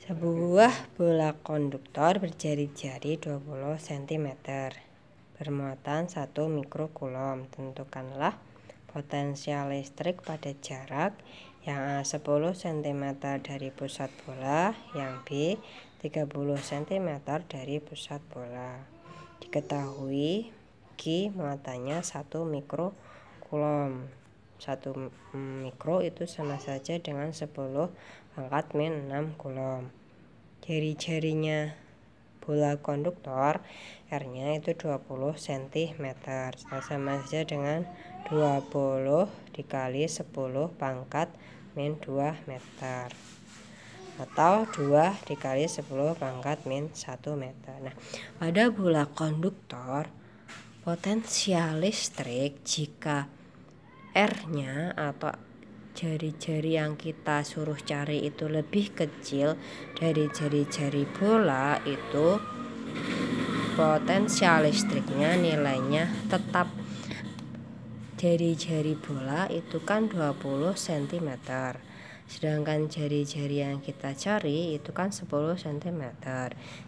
Sebuah bola konduktor berjari-jari 20 cm bermuatan 1 mikrokulom. Tentukanlah potensial listrik pada jarak yang A 10 cm dari pusat bola, yang B 30 cm dari pusat bola. Diketahui G muatannya 1 mikrokulom. 1 mikro itu sama saja dengan 10 pangkat min 6 kulom jari-jarinya bola konduktor R nya itu 20 cm sama saja dengan 20 dikali 10 pangkat min 2 meter atau 2 dikali 10 pangkat min 1 meter. Nah, pada bola konduktor, potensial listrik jika R-nya atau jari-jari yang kita suruh cari itu lebih kecil dari jari-jari bola itu potensial listriknya nilainya tetap jari-jari bola itu kan 20 cm sedangkan jari-jari yang kita cari itu kan 10 cm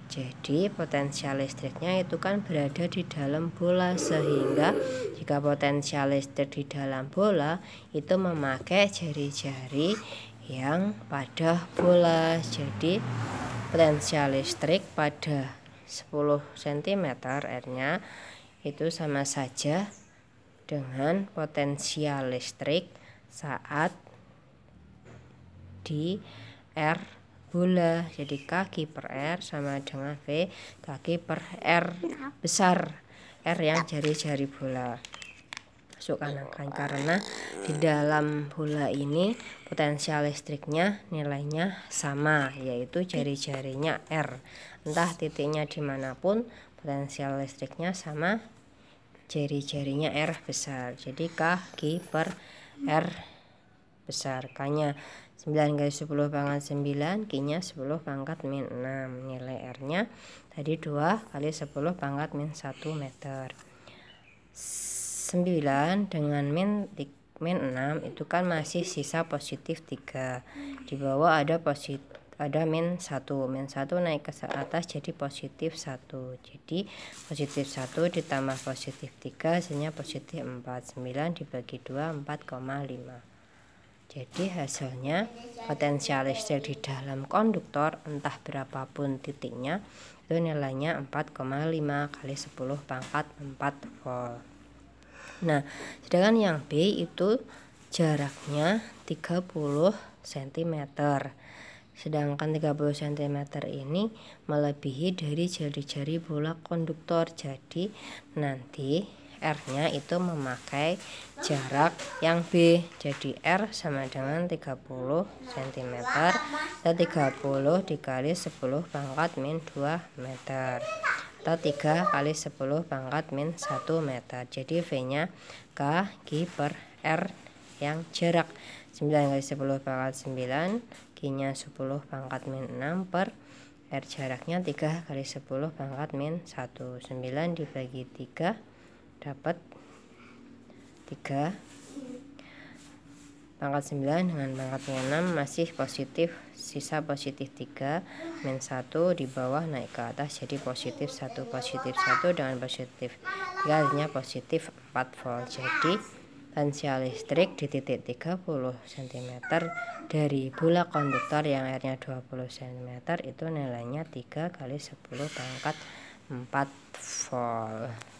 jadi potensial listriknya itu kan berada di dalam bola sehingga jika potensial listrik di dalam bola itu memakai jari-jari yang pada bola jadi potensial listrik pada 10 cm R-nya itu sama saja dengan potensial listrik saat di R bola jadi kaki per R sama dengan V kaki per R besar R yang jari-jari bola masuk kanan karena di dalam bola ini potensial listriknya nilainya sama yaitu jari-jarinya R entah titiknya dimanapun potensial listriknya sama jari-jarinya R besar jadi kaki per R besar K-nya 9 kali 10 pangkat 9 K-nya 10 pangkat min 6 nilai R-nya tadi 2 kali 10 pangkat min 1 meter 9 dengan min min 6 itu kan masih sisa positif 3 di bawah ada positif ada min 1 min 1 naik ke atas jadi positif 1 jadi positif 1 ditambah positif 3 hasilnya positif 4 9 dibagi 2 4,5 jadi hasilnya potensial listrik di dalam konduktor entah berapapun titiknya itu nilainya 4,5 kali 10 pangkat 4 volt. Nah, sedangkan yang B itu jaraknya 30 cm. Sedangkan 30 cm ini melebihi dari jari-jari bola konduktor. Jadi nanti R-nya itu memakai jarak yang B. Jadi R sama dengan 30 cm atau 30 dikali 10 pangkat min 2 meter atau 3 kali 10 pangkat min 1 meter. Jadi V-nya K G per R yang jarak 9 kali 10 pangkat 9 G-nya 10 pangkat min 6 per R jaraknya 3 kali 10 pangkat min 1 9 dibagi 3 dapat 3 pangkat 9 dengan pangkatnya 6 masih positif sisa positif 3 min 1 di bawah naik ke atas jadi positif 1 positif 1 dengan positif 3 artinya positif 4 volt jadi tensial listrik di titik 30 cm dari bola konduktor yang airnya 20 cm itu nilainya 3 kali 10 pangkat 4 volt